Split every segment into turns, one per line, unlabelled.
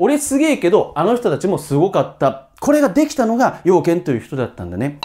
俺すげえけど、あの人たちもすごかった。これができたのが、陽件という人だったんだね。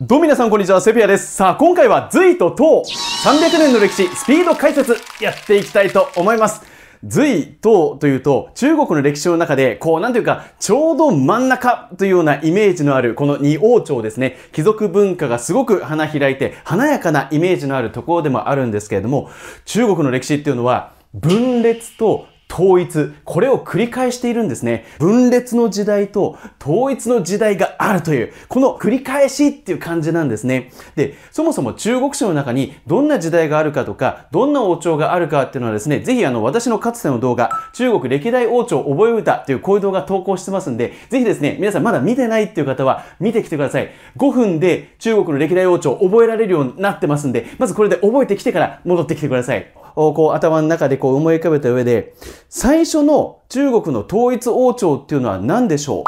どうも皆さんこんにちは、セピアです。さあ、今回は隋と唐、300年の歴史、スピード解説、やっていきたいと思います。隋唐というと、中国の歴史の中で、こう、なんていうか、ちょうど真ん中というようなイメージのある、この二王朝ですね、貴族文化がすごく花開いて、華やかなイメージのあるところでもあるんですけれども、中国の歴史っていうのは、分裂と統一、これを繰り返しているんですね。分裂の時代と統一の時代があるという、この繰り返しっていう感じなんですね。で、そもそも中国史の中にどんな時代があるかとか、どんな王朝があるかっていうのはですね、ぜひあの、私のかつての動画、中国歴代王朝覚え歌っていうこういう動画投稿してますんで、ぜひですね、皆さんまだ見てないっていう方は見てきてください。5分で中国の歴代王朝覚えられるようになってますんで、まずこれで覚えてきてから戻ってきてください。こう頭の中でこう思い浮かべた上で、最初の中国の統一王朝っていうのは何でしょう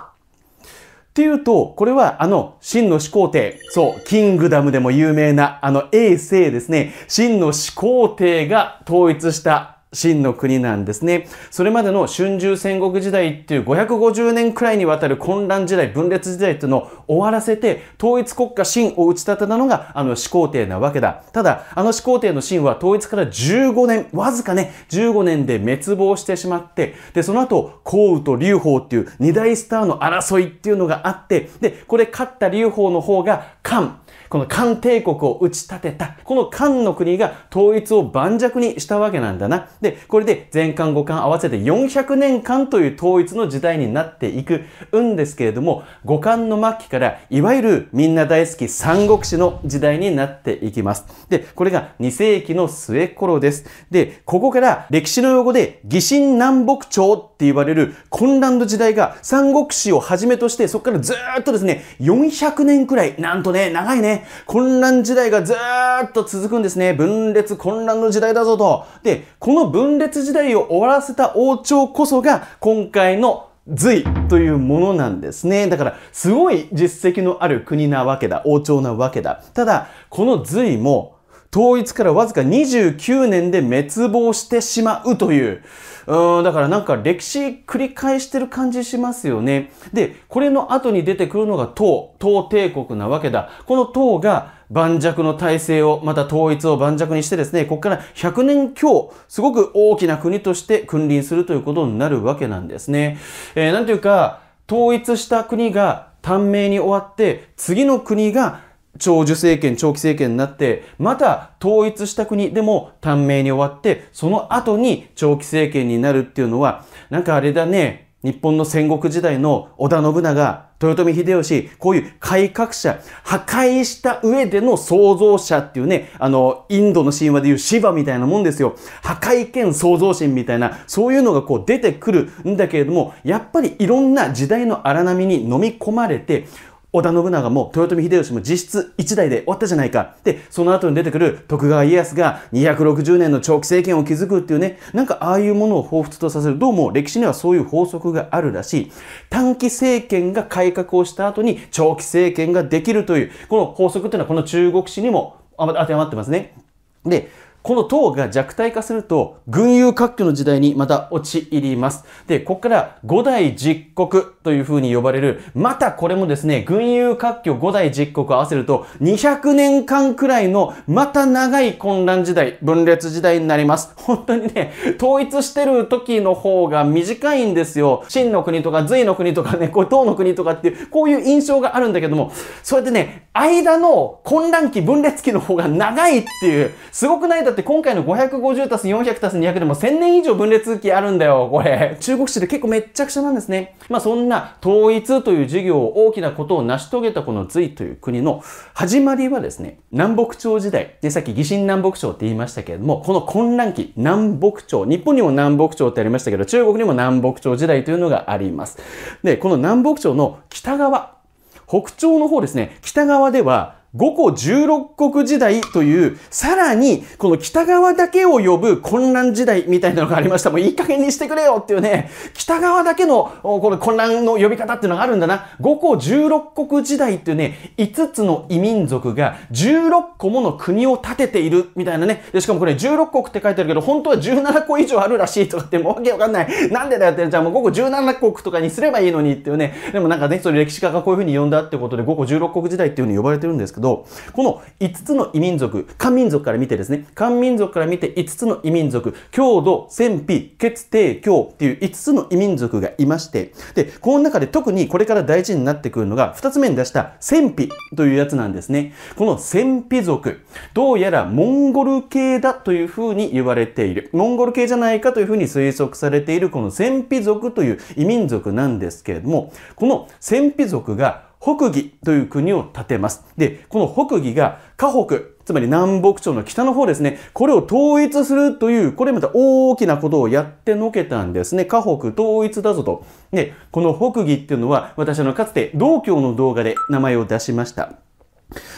っていうと、これはあの、真の始皇帝、そう、キングダムでも有名なあの、永世ですね、真の始皇帝が統一した真の国なんですね。それまでの春秋戦国時代っていう550年くらいにわたる混乱時代、分裂時代っていうのを終わらせて、統一国家真を打ち立てたのがあの始皇帝なわけだ。ただ、あの始皇帝の真は統一から15年、わずかね、15年で滅亡してしまって、で、その後、項羽と劉邦っていう二大スターの争いっていうのがあって、で、これ勝った劉邦の方が漢、この漢帝国を打ち立てた、この漢の国が統一を盤石にしたわけなんだな。で、これで前漢後漢合わせて400年間という統一の時代になっていくんですけれども、五漢の末期から、いわゆるみんな大好き三国志の時代になっていきます。で、これが2世紀の末頃です。で、ここから歴史の用語で、疑心南北朝って言われる混乱の時代が三国志をはじめとして、そこからずっとですね、400年くらい、なんとね、長いね、混乱時代がずーっと続くんですね。分裂混乱の時代だぞと。で、この分裂時代を終わらせた王朝こそが今回の隋というものなんですね。だから、すごい実績のある国なわけだ。王朝なわけだ。ただ、この隋も、統一からわずか29年で滅亡してしまうという、うん、だからなんか歴史繰り返してる感じしますよね。で、これの後に出てくるのが唐、唐帝国なわけだ。この唐が盤石の体制を、また統一を盤石にしてですね、ここから100年強、すごく大きな国として君臨するということになるわけなんですね。えー、なんというか、統一した国が短命に終わって、次の国が長寿政権、長期政権になって、また統一した国でも短命に終わって、その後に長期政権になるっていうのは、なんかあれだね、日本の戦国時代の織田信長、豊臣秀吉、こういう改革者、破壊した上での創造者っていうね、あの、インドの神話でいうシバみたいなもんですよ。破壊兼創造神みたいな、そういうのがこう出てくるんだけれども、やっぱりいろんな時代の荒波に飲み込まれて、織田信長も豊臣秀吉も実質1代で終わったじゃないか。で、その後に出てくる徳川家康が260年の長期政権を築くっていうね、なんかああいうものを彷彿とさせる。どうも歴史にはそういう法則があるらしい。短期政権が改革をした後に長期政権ができるという、この法則っていうのはこの中国史にも当てはまってますね。で、この塔が弱体化すると、群雄割拠の時代にまた陥ります。で、ここから五代実国という風に呼ばれる、またこれもですね、群雄割拠五代実国を合わせると、200年間くらいの、また長い混乱時代、分裂時代になります。本当にね、統一してる時の方が短いんですよ。秦の国とか隋の国とかね、こう唐の国とかっていう、こういう印象があるんだけども、そうやってね、間の混乱期、分裂期の方が長いっていう、すごくないだって今回の 550+400+200 でも1000年以上分裂期あるんだよ、これ。中国史で結構めっちゃくちゃなんですね。まあそんな統一という事業を大きなことを成し遂げたこの隋という国の始まりはですね、南北朝時代。で、さっき疑心南北朝って言いましたけれども、この混乱期、南北朝。日本にも南北朝ってありましたけど、中国にも南北朝時代というのがあります。で、この南北朝の北側、北朝の方ですね、北側では五個十六国時代という、さらに、この北側だけを呼ぶ混乱時代みたいなのがありました。もういい加減にしてくれよっていうね、北側だけの、この混乱の呼び方っていうのがあるんだな。五個十六国時代っていうね、五つの異民族が16個もの国を建てているみたいなね。で、しかもこれ16国って書いてあるけど、本当は17個以上あるらしいとかってもうわけわかんない。なんでだよって、じゃあもう五個17国とかにすればいいのにっていうね。でもなんかね、それ歴史家がこういうふうに呼んだってことで、五個16国時代っていうふうに呼ばれてるんですけど、ど、この5つの異民族、漢民族から見てですね、漢民族から見て5つの異民族、強度、戦費、血、定、教っていう5つの異民族がいまして、で、この中で特にこれから大事になってくるのが、2つ目に出した戦費というやつなんですね。この戦費族、どうやらモンゴル系だというふうに言われている。モンゴル系じゃないかというふうに推測されているこの戦費族という異民族なんですけれども、この戦費族が北義という国を建てます。で、この北義が河北、つまり南北朝の北の方ですね、これを統一するという、これまた大きなことをやってのけたんですね。河北統一だぞと。で、この北義っていうのは、私のかつて道教の動画で名前を出しました。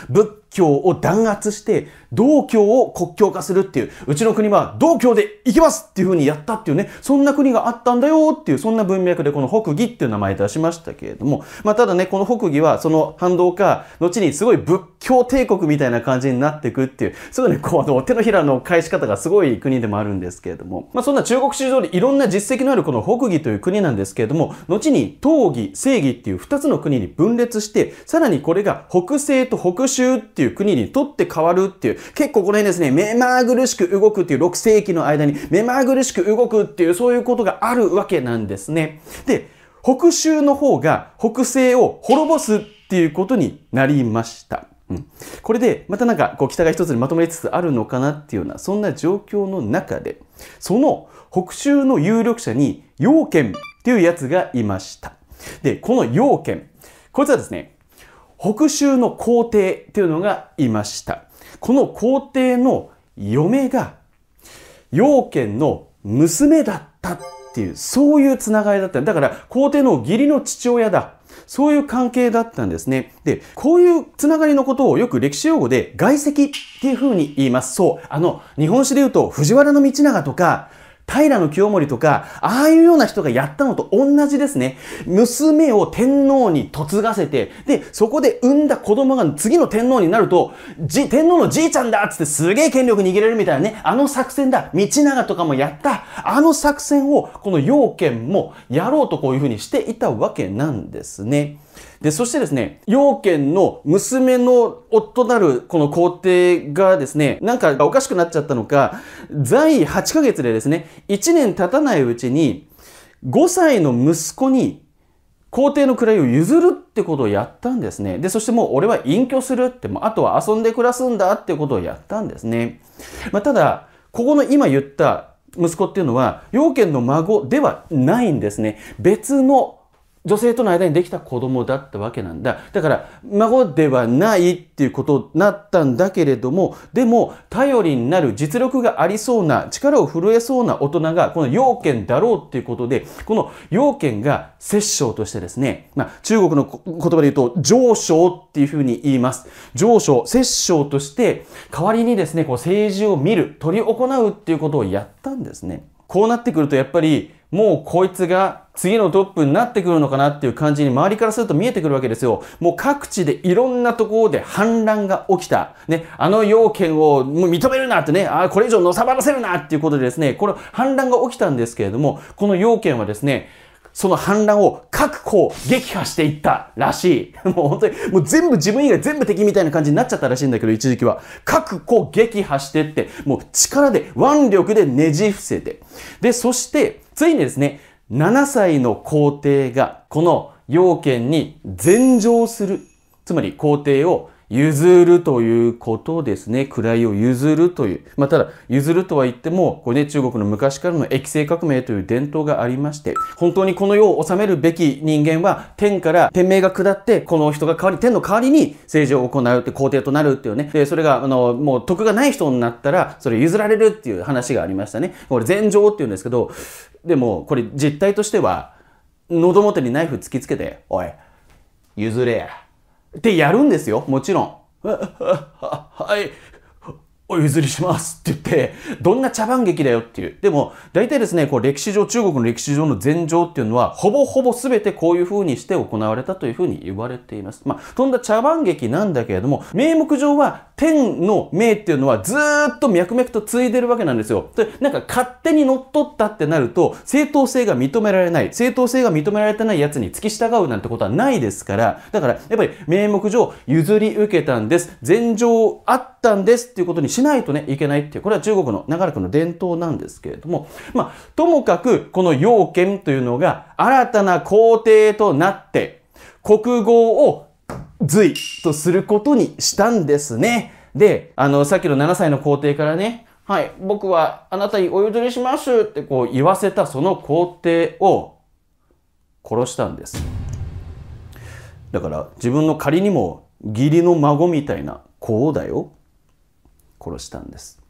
仏教を弾圧して、道教を国教化するっていう、うちの国は道教で行きますっていう風にやったっていうね、そんな国があったんだよっていう、そんな文脈でこの北義っていう名前出しましたけれども、まあただね、この北義はその反動か、後にすごい仏教帝国みたいな感じになっていくっていう、すごいね、こうあの、手のひらの返し方がすごい国でもあるんですけれども、まあそんな中国史上でいろんな実績のあるこの北義という国なんですけれども、後に東義、正義っていう2つの国に分裂して、さらにこれが北西と北州っていうっていう国にとって変わるっていう、結構この辺ですね、目まぐるしく動くっていう6世紀の間に目まぐるしく動くっていうそういうことがあるわけなんですね。で、北州の方が北西を滅ぼすっていうことになりました。うん、これでまたなんかこう北が一つにまとまりつつあるのかなっていうようなそんな状況の中でその北州の有力者に陽賢っていうやつがいました。でこの陽賢、こいつはですね北州の皇帝というのがいました。この皇帝の嫁が、妖賢の娘だったっていう、そういうつながりだった。だから、皇帝の義理の父親だ。そういう関係だったんですね。で、こういうつながりのことをよく歴史用語で外籍っていう風に言います。そう。あの、日本史で言うと藤原道長とか、平清盛とか、ああいうような人がやったのと同じですね。娘を天皇に嫁がせて、で、そこで産んだ子供が次の天皇になると、じ、天皇のじいちゃんだっつってすげえ権力握れるみたいなね、あの作戦だ、道長とかもやった、あの作戦を、この要件もやろうとこういうふうにしていたわけなんですね。で、そしてですね、陽賢の娘の夫なるこの皇帝がですね、なんかおかしくなっちゃったのか、在位8ヶ月でですね、1年経たないうちに、5歳の息子に皇帝の位を譲るってことをやったんですね。で、そしてもう俺は隠居するって、もあとは遊んで暮らすんだってことをやったんですね。まあ、ただ、ここの今言った息子っていうのは、要件の孫ではないんですね。別の女性との間にできた子供だったわけなんだ。だから、孫ではないっていうことになったんだけれども、でも、頼りになる実力がありそうな、力を震えそうな大人が、この要件だろうっていうことで、この要件が摂政としてですね、まあ、中国の言葉で言うと、上昇っていうふうに言います。上昇、摂政として、代わりにですね、こう政治を見る、取り行うっていうことをやったんですね。こうなってくると、やっぱり、もうこいつが次のトップになってくるのかなっていう感じに周りからすると見えてくるわけですよ。もう各地でいろんなところで反乱が起きた。ね、あの要件をもう認めるなってね、あこれ以上のさばらせるなっていうことでですね、これ反乱が起きたんですけれども、この要件はですね、その反乱を各校撃破していったらしい。もう本当に、もう全部自分以外全部敵みたいな感じになっちゃったらしいんだけど、一時期は。各校撃破してって、もう力で、腕力でねじ伏せて。で、そして、ついにですね、7歳の皇帝がこの要件に禅譲する。つまり皇帝を譲るということですね。位を譲るという。まあ、ただ、譲るとは言っても、これね、中国の昔からの液性革命という伝統がありまして、本当にこの世を治めるべき人間は、天から天命が下って、この人が代わり、天の代わりに政治を行うって、皇帝となるっていうね。で、それが、あの、もう徳がない人になったら、それ譲られるっていう話がありましたね。これ、禅情っていうんですけど、でも、これ実態としては、喉元にナイフ突きつけて、おい、譲れや。ってやるんですよ、もちろん。はい、お譲りしますって言って、どんな茶番劇だよっていう。でも、大体ですね、こう歴史上、中国の歴史上の前情っていうのは、ほぼほぼ全てこういう風にして行われたという風に言われています。まあ、とんだ茶番劇なんだけれども、名目上は天の名っていうのはずっと脈々と継いでるわけなんですよ。で、なんか勝手に乗っ取ったってなると、正当性が認められない、正当性が認められてない奴に付き従うなんてことはないですから、だから、やっぱり名目上譲り受けたんです、前情あったんですっていうことにしないとね、いけないっていう、これは中国の長らくの伝統なんですけれども、まあ、ともかく、この要件というのが、新たな皇帝となって、国号を隋とすることにしたんですね。で、あの、さっきの7歳の皇帝からね、はい、僕はあなたにお譲りしますってこう言わせたその皇帝を殺したんです。だから自分の仮にも義理の孫みたいな子をだよ。殺したんです。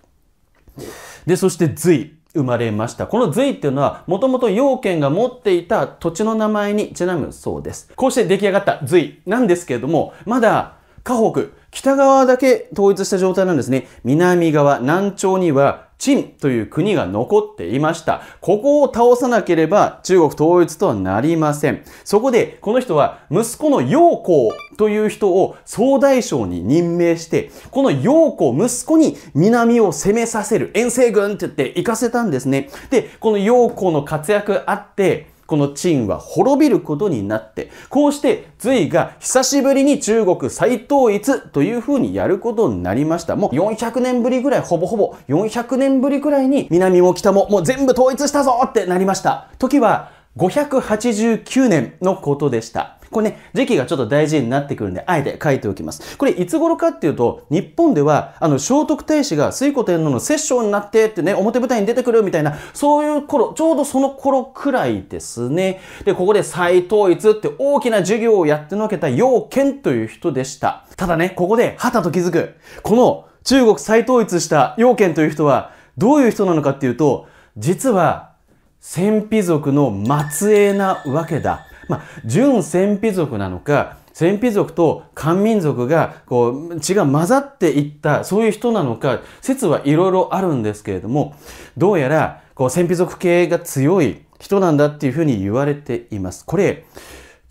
で、そして隋。生まれました。この隋っていうのは、もともと陽賢が持っていた土地の名前にちなむそうです。こうして出来上がった隋なんですけれども、まだ、河北、北側だけ統一した状態なんですね。南側、南朝には、陳という国が残っていました。ここを倒さなければ中国統一とはなりません。そこで、この人は息子の陽光という人を総大将に任命して、この陽光、息子に南を攻めさせる、遠征軍って言って行かせたんですね。で、この陽光の活躍あって、この陳は滅びることになって、こうして隋が久しぶりに中国再統一という風にやることになりました。もう400年ぶりぐらい、ほぼほぼ400年ぶりぐらいに南も北ももう全部統一したぞってなりました。時は589年のことでした。これね、時期がちょっと大事になってくるんで、あえて書いておきます。これ、いつ頃かっていうと、日本では、あの、聖徳太子が推古天皇の摂政になってってね、表舞台に出てくるみたいな、そういう頃、ちょうどその頃くらいですね。で、ここで再統一って大きな授業をやってのけた要件という人でした。ただね、ここで、はたと気づく。この、中国再統一した要件という人は、どういう人なのかっていうと、実は、戦費族の末裔なわけだ。まあ、純戦費族なのか、戦費族と漢民族がこう血が混ざっていったそういう人なのか説はいろいろあるんですけれどもどうやらこう戦費族系が強い人なんだっていうふうに言われています。これ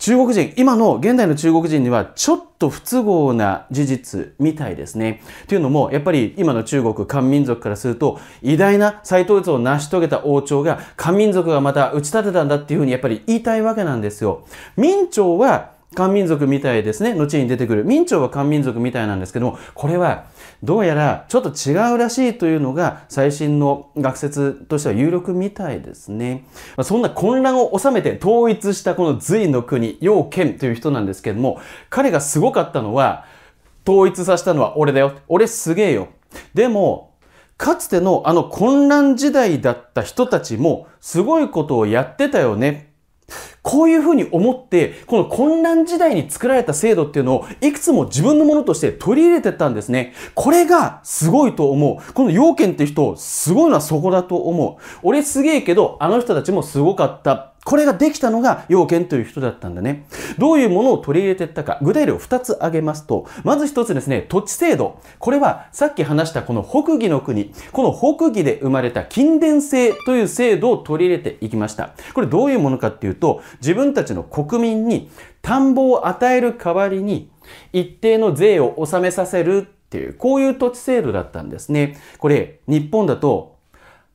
中国人、今の現代の中国人にはちょっと不都合な事実みたいですね。というのも、やっぱり今の中国、漢民族からすると、偉大な再統一を成し遂げた王朝が、漢民族がまた打ち立てたんだっていうふうにやっぱり言いたいわけなんですよ。明朝は漢民族みたいですね。後に出てくる。明朝は漢民族みたいなんですけども、これはどうやらちょっと違うらしいというのが最新の学説としては有力みたいですね。まあ、そんな混乱を収めて統一したこの隋の国、楊健という人なんですけども、彼がすごかったのは、統一させたのは俺だよ。俺すげえよ。でも、かつてのあの混乱時代だった人たちもすごいことをやってたよねこういうふうに思って、この混乱時代に作られた制度っていうのを、いくつも自分のものとして取り入れてたんですね。これがすごいと思う。この要件って人、すごいのはそこだと思う。俺すげえけど、あの人たちもすごかった。これができたのが要件という人だったんだね。どういうものを取り入れていったか、具体例を2つ挙げますと、まず1つですね、土地制度。これはさっき話したこの北義の国、この北義で生まれた近伝制という制度を取り入れていきました。これどういうものかっていうと、自分たちの国民に田んぼを与える代わりに、一定の税を納めさせるっていう、こういう土地制度だったんですね。これ、日本だと、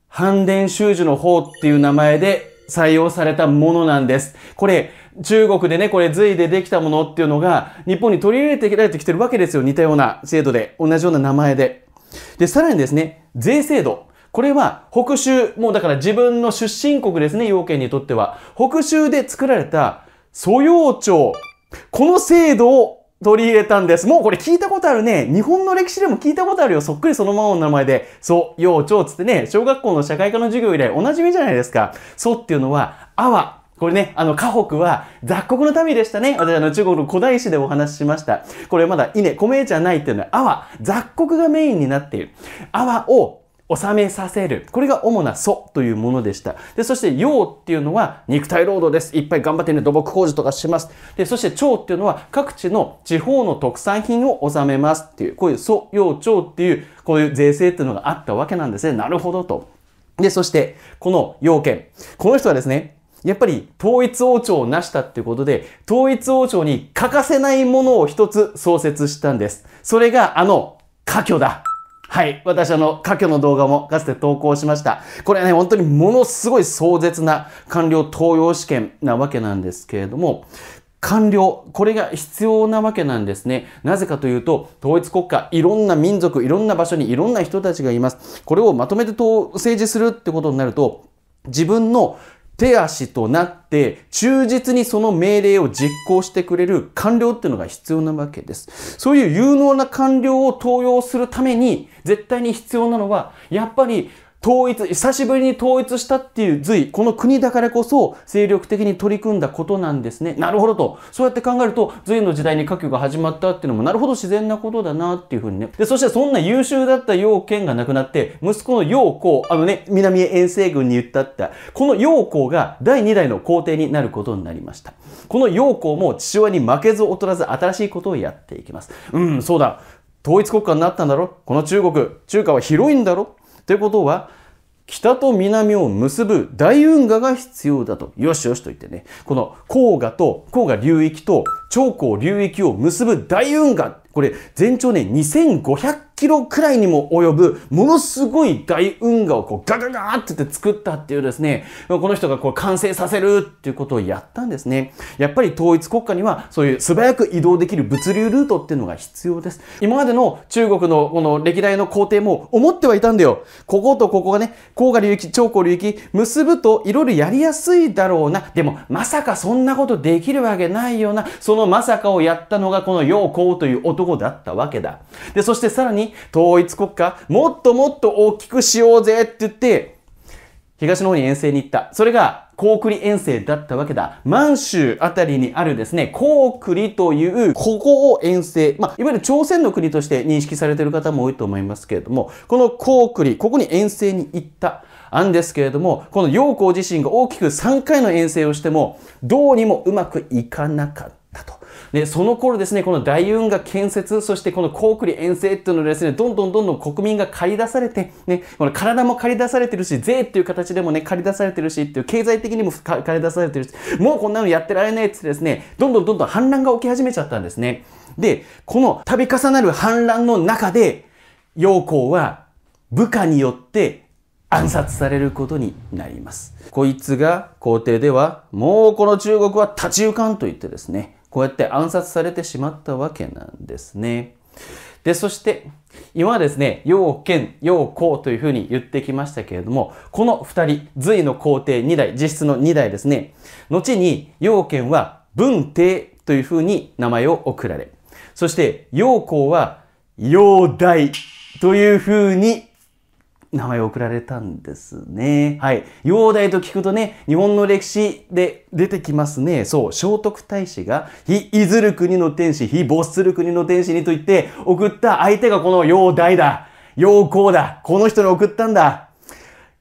反田修樹の方っていう名前で採用されたものなんです。これ、中国でね、これ隋でできたものっていうのが、日本に取り入れてられてきてるわけですよ。似たような制度で。同じような名前で。で、さらにですね、税制度。これは北州、もうだから自分の出身国ですね、要件にとっては。北州で作られた素養庁。この制度を取り入れたんです。もうこれ聞いたことあるね。日本の歴史でも聞いたことあるよ。そっくりそのままの名前で。そう、よう、ちょうつってね、小学校の社会科の授業以来おなじみじゃないですか。そうっていうのは、あわ、これね、あの、河北は雑穀の民でしたね。私、あの、中国の古代史でお話ししました。これまだ稲、米じゃないっていうのは、あわ。雑穀がメインになっている。あわを収めさせる。これが主な祖というものでした。で、そして陽っていうのは肉体労働です。いっぱい頑張ってね、土木工事とかします。で、そして蝶っていうのは各地の地方の特産品を収めますっていう、こういう祖、陽、長っていう、こういう税制っていうのがあったわけなんですね。なるほどと。で、そして、この要件。この人はですね、やっぱり統一王朝を成したっていうことで、統一王朝に欠かせないものを一つ創設したんです。それがあの、家居だ。はい。私、あの、過去の動画もかつて投稿しました。これね、本当にものすごい壮絶な官僚登用試験なわけなんですけれども、官僚、これが必要なわけなんですね。なぜかというと、統一国家、いろんな民族、いろんな場所にいろんな人たちがいます。これをまとめて政治するってことになると、自分の手足となって忠実にその命令を実行してくれる官僚っていうのが必要なわけです。そういう有能な官僚を登用するために絶対に必要なのはやっぱり統一、久しぶりに統一したっていう隋、この国だからこそ精力的に取り組んだことなんですね。なるほどと。そうやって考えると、隋の時代に科挙が始まったっていうのも、なるほど自然なことだなっていうふうにね。で、そしてそんな優秀だった要件が亡くなって、息子の陽公、あのね、南へ遠征軍に言ったった、この陽公が第2代の皇帝になることになりました。この陽公も父親に負けず劣らず新しいことをやっていきます。うん、そうだ。統一国家になったんだろこの中国、中華は広いんだろってことは、北と南を結ぶ大運河が必要だと。よしよしと言ってね。この黄河と、黄河流域と長江流域を結ぶ大運河。これ全長ね2500キロくらいにも及ぶものすごい大運河をこうガガガーってって作ったっていうですね、この人がこう完成させるっていうことをやったんですね。やっぱり統一国家にはそういう素早く移動できる物流ルートっていうのが必要です。今までの中国のこの歴代の皇帝も思ってはいたんだよ。こことここがね、黄河流域、長江流域結ぶといろいろやりやすいだろうな。でもまさかそんなことできるわけないような、そのまさかをやったのがこの陽光という男男だったわけだ。で、そしてさらに統一国家、もっともっと大きくしようぜって言って、東の方に遠征に行った。それが、高栗遠征だったわけだ。満州あたりにあるですね、高栗という、ここを遠征。まあ、いわゆる朝鮮の国として認識されている方も多いと思いますけれども、この高栗、ここに遠征に行った。んですけれども、この陽光自身が大きく3回の遠征をしても、どうにもうまくいかなかった。で、その頃ですね、この大運河建設、そしてこの高栗遠征っていうのですね、どんどんどんどん国民が借り出されて、ね、この体も借り出されてるし、税っていう形でもね、借り出されてるしっていう、経済的にも借り出されてるし、もうこんなのやってられないってですね、どんどんどんどん反乱が起き始めちゃったんですね。で、この度重なる反乱の中で、陽光は部下によって暗殺されることになります。こいつが皇帝では、もうこの中国は立ち行かんと言ってですね、こうやって暗殺されてしまったわけなんですね。で、そして、今はですね、陽剣、陽光というふうに言ってきましたけれども、この二人、隋の皇帝二代、実質の二代ですね。後に、陽剣は文帝というふうに名前を送られ、そして陽光は陽大というふうに名前を送られたんですね。はい。容体と聞くとね、日本の歴史で出てきますね。そう、聖徳太子が、非いずる国の天使、非没する国の天使にと言って送った相手がこの容体だ。陽光だ。この人に送ったんだ。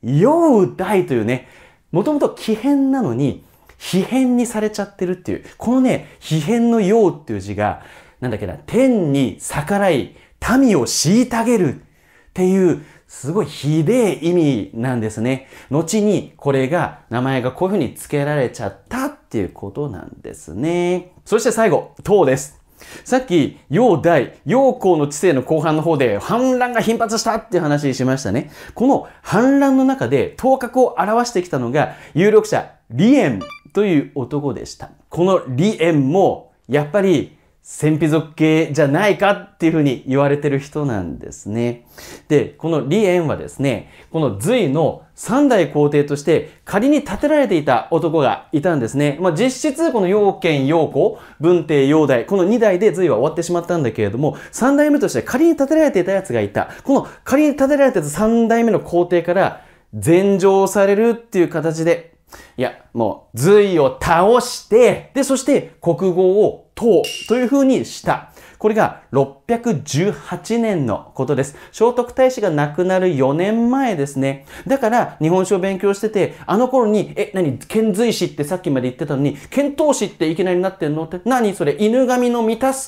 煬帝というね、もともと奇変なのに、非変にされちゃってるっていう。このね、非変の陽っていう字が、なんだっけな、天に逆らい、民を虐げるっていう、すごいひでえ意味なんですね。後にこれが、名前がこういうふうに付けられちゃったっていうことなんですね。そして最後、唐です。さっき、陽大、陽光の治世の後半の方で反乱が頻発したっていう話しましたね。この反乱の中で頭角を表してきたのが有力者、李淵という男でした。この李淵も、やっぱり戦費族系じゃないかっていうふうに言われてる人なんですね。で、この李淵はですね、この隋の三代皇帝として仮に建てられていた男がいたんですね。まあ、実質この陽剣陽子、文帝陽代、この二代で隋は終わってしまったんだけれども、三代目として仮に建てられていたやつがいた。この仮に建てられていた三代目の皇帝から禅譲されるっていう形で、いや、もう、隋を倒して、で、そして国語を党というふうにした。これが618年のことです。聖徳太子が亡くなる4年前ですね。だから、日本史を勉強してて、あの頃に、え、何、遣隋使ってさっきまで言ってたのに、遣唐使っていきなりなってんのって、何それ、犬神の三田好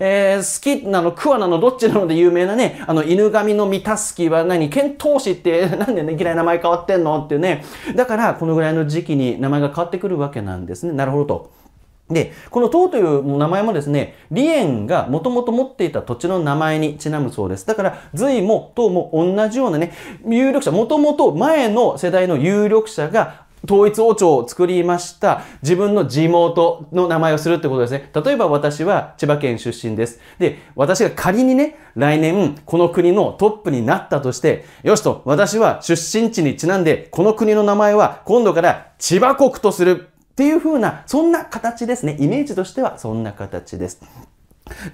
えー、好きなの、桑なの、どっちなので有名なね、あの、犬神の三田きは何、遣唐使って、なんでね、嫌い名前変わってんのってね。だから、このぐらいの時期に名前が変わってくるわけなんですね。なるほどと。で、この唐という名前もですね、李園がもともと持っていた土地の名前にちなむそうです。だから、隋も唐も同じようなね、有力者、もともと前の世代の有力者が統一王朝を作りました。自分の地元の名前をするってことですね。例えば私は千葉県出身です。で、私が仮にね、来年この国のトップになったとして、よしと、私は出身地にちなんで、この国の名前は今度から千葉国とする。っていう風な、そんな形ですね。イメージとしてはそんな形です。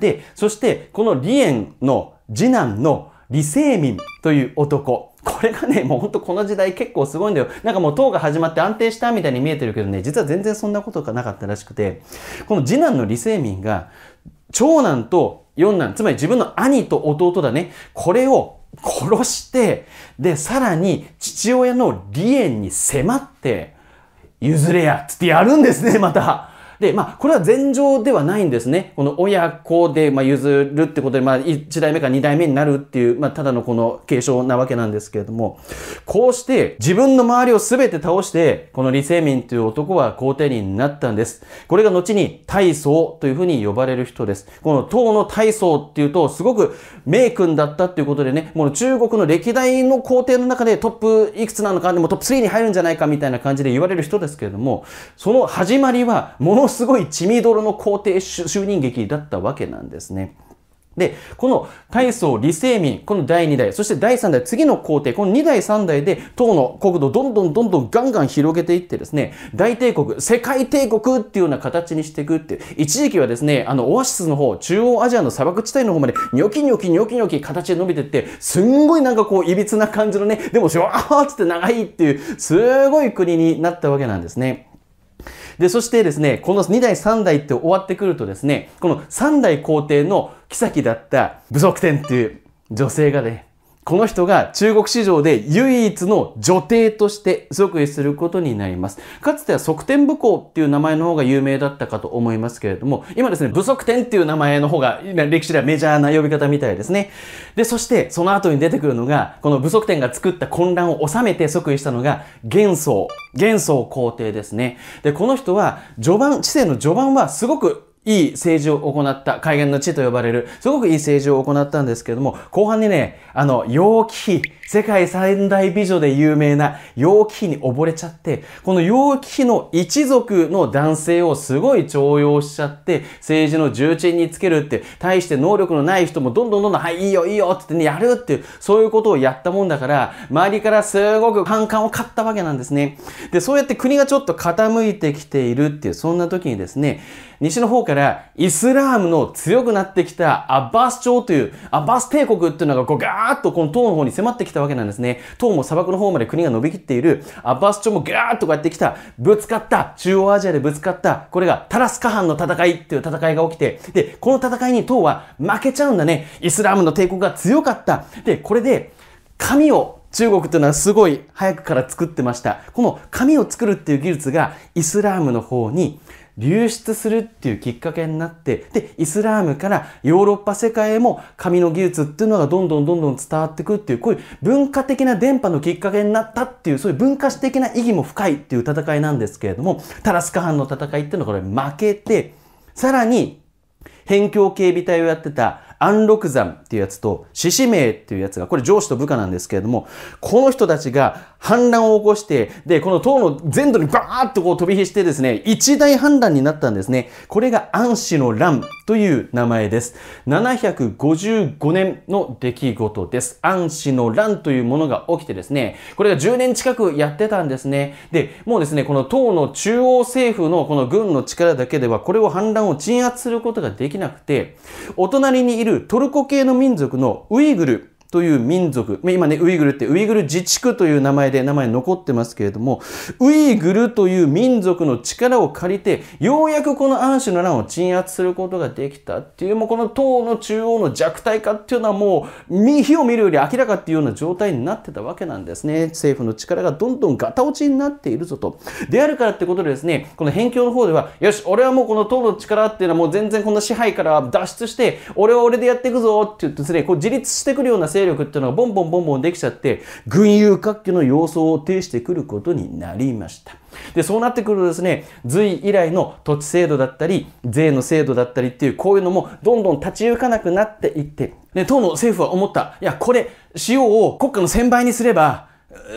で、そしてこの李園の次男の李世民という男。これがね、もうほんとこの時代結構すごいんだよ。なんかもう党が始まって安定したみたいに見えてるけどね、実は全然そんなことがなかったらしくて、この次男の李世民が、長男と四男、つまり自分の兄と弟だね、これを殺して、で、さらに父親の李園に迫って、譲れやっつってやるんですね、また。で、まあ、これは前兆ではないんですね。この親子で、まあ、譲るってことで、まあ、1代目か2代目になるっていう、まあ、ただのこの継承なわけなんですけれども、こうして自分の周りを全て倒して、この李世民という男は皇帝になったんです。これが後に大宗というふうに呼ばれる人です。この唐の大宗っていうと、すごく名君だったっていうことでね、もう中国の歴代の皇帝の中でトップいくつなのか、でもトップ3に入るんじゃないかみたいな感じで言われる人ですけれども、その始まりは、ものもすごい血みどろの皇帝就任劇だったわけなんですね。で、この大宗李世民、この第2代、そして第3代、次の皇帝、この2代、3代で、唐の国土をどんどんどんどんガンガン広げていってですね、大帝国、世界帝国っていうような形にしていくっていう、一時期はですね、あの、オアシスの方、中央アジアの砂漠地帯の方まで、ニョキニョキニョキニョキ形で伸びてって、すんごいなんかこう、いびつな感じのね、でも、しょーっつって長いっていう、すごい国になったわけなんですね。で、そしてですね、この2代3代って終わってくるとですね、この3代皇帝の妃だった武則天っていう女性がね、この人が中国市場で唯一の女帝として即位することになります。かつては側天武功っていう名前の方が有名だったかと思いますけれども、今ですね、武則天っていう名前の方が歴史ではメジャーな呼び方みたいですね。で、そしてその後に出てくるのが、この武則天が作った混乱を収めて即位したのが元宗、元宗皇帝ですね。で、この人は序盤、知性の序盤はすごくいい政治を行った、改元の地と呼ばれる、すごくいい政治を行ったんですけれども、後半にね、あの、陽気、世界三大美女で有名な楊貴妃に溺れちゃって、この楊貴妃の一族の男性をすごい重用しちゃって、政治の重鎮につけるって、対して能力のない人もどんどんどんどん、はい、いいよ、いいよってってね、やるっていう、そういうことをやったもんだから、周りからすごく反感を買ったわけなんですね。で、そうやって国がちょっと傾いてきているっていう、そんな時にですね、西の方からイスラームの強くなってきたアッバス朝という、アッバス帝国っていうのがこうガーッとこの塔の方に迫ってきたたわけなんですね。党も砂漠の方まで国が伸びきっている、アッバス朝もャーッとこうやってきた、ぶつかった、中央アジアでぶつかった、これがタラスカハンの戦いっていう戦いが起きて、で、この戦いに党は負けちゃうんだね。イスラームの帝国が強かった。で、これで、紙を中国というのはすごい早くから作ってました。この紙を作るっていう技術がイスラームの方に流出するっていうきっかけになって、で、イスラームからヨーロッパ世界へも紙の技術っていうのがどんどんどんどん伝わってくっていう、こういう文化的な伝波のきっかけになったっていう、そういう文化史的な意義も深いっていう戦いなんですけれども、タラスカ藩の戦いっていうのはこれ負けて、さらに、辺境警備隊をやってたアンロクザンっていうやつと獅子名っていうやつが、これ上司と部下なんですけれども、この人たちが反乱を起こして、で、この党の全土にバーッとこう飛び火してですね、一大反乱になったんですね。これが安氏の乱という名前です。755年の出来事です。安氏の乱というものが起きてですね、これが10年近くやってたんですね。で、もうですね、この党の中央政府のこの軍の力だけでは、これを反乱を鎮圧することができなくて、お隣にいるトルコ系の民族のウイグルという民族、今ね、ウイグルってウイグル自治区という名前で名前残ってますけれども、ウイグルという民族の力を借りて、ようやくこの安氏の乱を鎮圧することができたっていう、もうこの党の中央の弱体化っていうのはもう、火を見るより明らかっていうような状態になってたわけなんですね。政府の力がどんどんガタ落ちになっているぞと。であるからってことでですね、この辺境の方では、よし、俺はもうこの党の力っていうのはもう全然この支配から脱出して、俺は俺でやっていくぞって言ってですね、こう自立してくるような勢力っていうのがボンボンボンボンできちゃって、群雄割拠の様相を呈してくることになりました。で、そうなってくるとですね、隋以来の土地制度だったり、税の制度だったりっていう、こういうのもどんどん立ち行かなくなっていって、で、当の政府は思った。いや、これ、塩を国家の1000倍にすれば、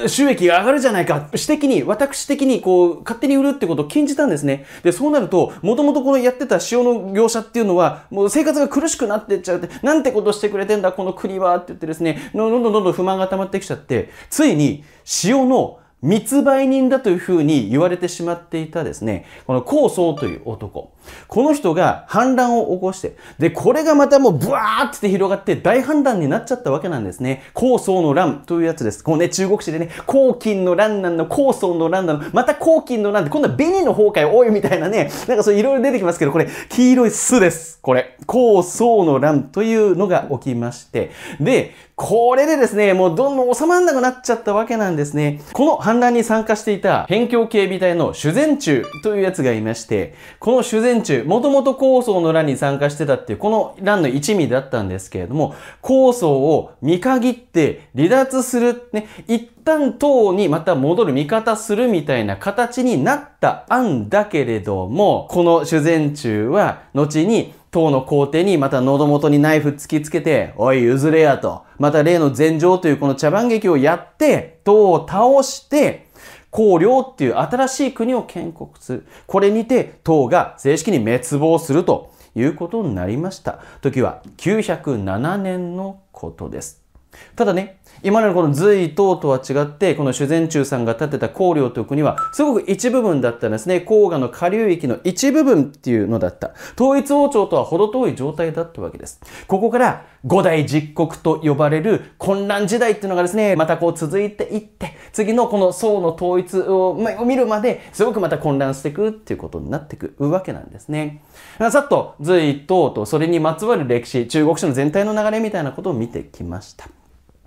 収益が上がるじゃないか、私的に、私的に、こう、勝手に売るってことを禁じたんですね。で、そうなると、もともとこのやってた塩の業者っていうのは、もう生活が苦しくなってっちゃって、なんてことしてくれてんだ、この国は、って言ってですね、どんどんどんどん不満が溜まってきちゃって、ついに、塩の密売人だというふうに言われてしまっていたですね、この高僧という男。この人が反乱を起こして、で、これがまたもうブワーって広がって大反乱になっちゃったわけなんですね。高僧の乱というやつです。このね、中国史でね、高金の乱なの、高僧の乱なの、また高金の乱って、今度は紅の崩壊多いみたいなね、なんかそういろいろ出てきますけど、これ、黄色い巣です。これ、高僧の乱というのが起きまして、で、これでですね、もうどんどん収まらなくなっちゃったわけなんですね。この反乱に参加していた辺境警備隊の修善中というやつがいまして、この修善中、もともと構想の乱に参加してたっていう、この乱の一味だったんですけれども、構想を見限って離脱する、ね、一旦党にまた戻る、味方するみたいな形になった案だけれども、この修善中は、後に当の皇帝にまた喉元にナイフ突きつけて、おい譲れやと、また例の禅譲というこの茶番劇をやって、唐を倒して、公領っていう新しい国を建国する。これにて唐が正式に滅亡するということになりました。時は907年のことです。ただね、今までのこの隋唐とは違って、この修善中さんが建てた高陵という国は、すごく一部分だったんですね。黄河の下流域の一部分っていうのだった。統一王朝とは程遠い状態だったわけです。ここから、五代実国と呼ばれる混乱時代っていうのがですね、またこう続いていって、次のこの宋の統一を見るまで、すごくまた混乱していくっていうことになっていくわけなんですね。さっと隋唐とそれにまつわる歴史、中国史の全体の流れみたいなことを見てきました。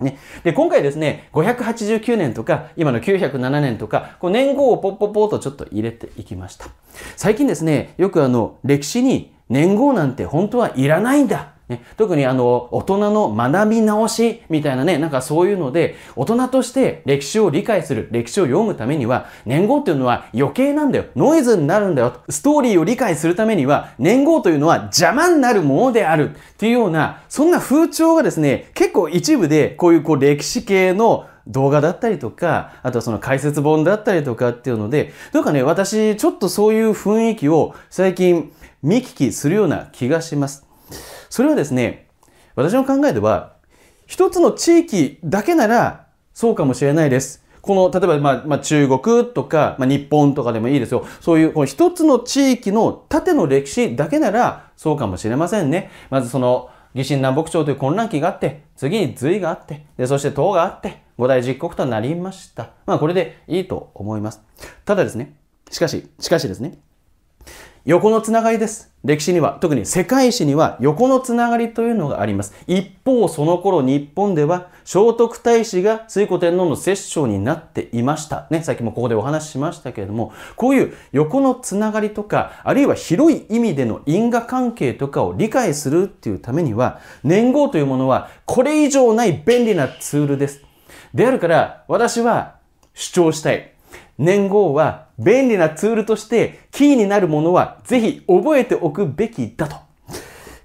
ね。で、今回ですね、589年とか、今の907年とか、こう年号をポッポポとちょっと入れていきました。最近ですね、よくあの、歴史に年号なんて本当はいらないんだね、特にあの、大人の学び直しみたいなね、なんかそういうので、大人として歴史を理解する、歴史を読むためには、年号っていうのは余計なんだよ。ノイズになるんだよ。ストーリーを理解するためには、年号というのは邪魔になるものである。っていうような、そんな風潮がですね、結構一部で、こういうこう歴史系の動画だったりとか、あとはその解説本だったりとかっていうので、なんかね、私、ちょっとそういう雰囲気を最近見聞きするような気がします。それはですね、私の考えでは、一つの地域だけならそうかもしれないです。この、例えば、まあ、まあ、中国とか、まあ、日本とかでもいいですよ。そういう、この一つの地域の縦の歴史だけならそうかもしれませんね。まずその、疑心南北朝という混乱期があって、次に隋があって、で、そして唐があって、五大実国となりました。まあ、これでいいと思います。ただですね、しかし、しかしですね、横のつながりです。歴史には、特に世界史には横のつながりというのがあります。一方、その頃日本では聖徳太子が水古天皇の摂政になっていました。ね、さっきもここでお話ししましたけれども、こういう横のつながりとか、あるいは広い意味での因果関係とかを理解するっていうためには、年号というものはこれ以上ない便利なツールです。であるから、私は主張したい。年号は便利なツールとしてキーになるものはぜひ覚えておくべきだと。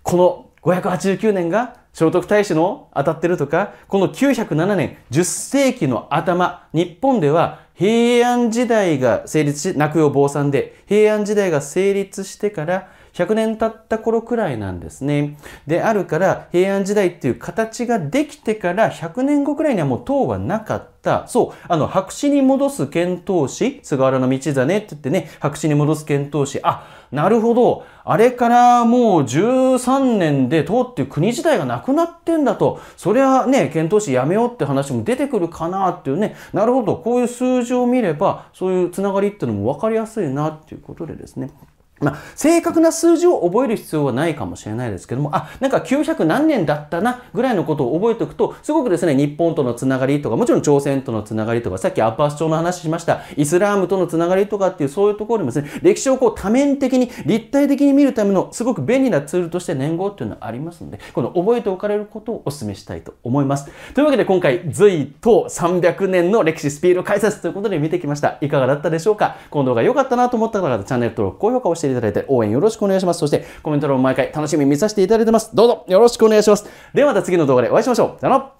この589年が聖徳太子の当たってるとか、この907年、10世紀の頭、日本では平安時代が成立し、泣くよ坊さんで、平安時代が成立してから、100年経った頃くらいなんですね。であるから平安時代っていう形ができてから100年後くらいにはもう唐はなかった。そう、あの、白紙に戻す遣唐使、菅原道真って言ってね、白紙に戻す遣唐使、あ、なるほど、あれからもう13年で唐っていう国自体がなくなってんだと、そりゃね、遣唐使やめようって話も出てくるかなっていうね、なるほど、こういう数字を見れば、そういうつながりっていうのも分かりやすいなっていうことでですね。まあ、正確な数字を覚える必要はないかもしれないですけども、あ、なんか900何年だったな、ぐらいのことを覚えておくと、すごくですね、日本とのつながりとか、もちろん朝鮮とのつながりとか、さっきアッパース調の話しました、イスラームとのつながりとかっていう、そういうところにもですね、歴史をこう多面的に、立体的に見るための、すごく便利なツールとして年号っていうのはありますので、この覚えておかれることをお勧めしたいと思います。というわけで今回、隋唐300年の歴史スピード解説ということで見てきました。いかがだったでしょうかこの動画良かったなと思った方は、チャンネル登録、高評価をしてしていただいて、応援よろしくお願いします。そして、コメント欄も毎回楽しみに見させていただいてます。どうぞよろしくお願いします。ではまた次の動画でお会いしましょう。さよなら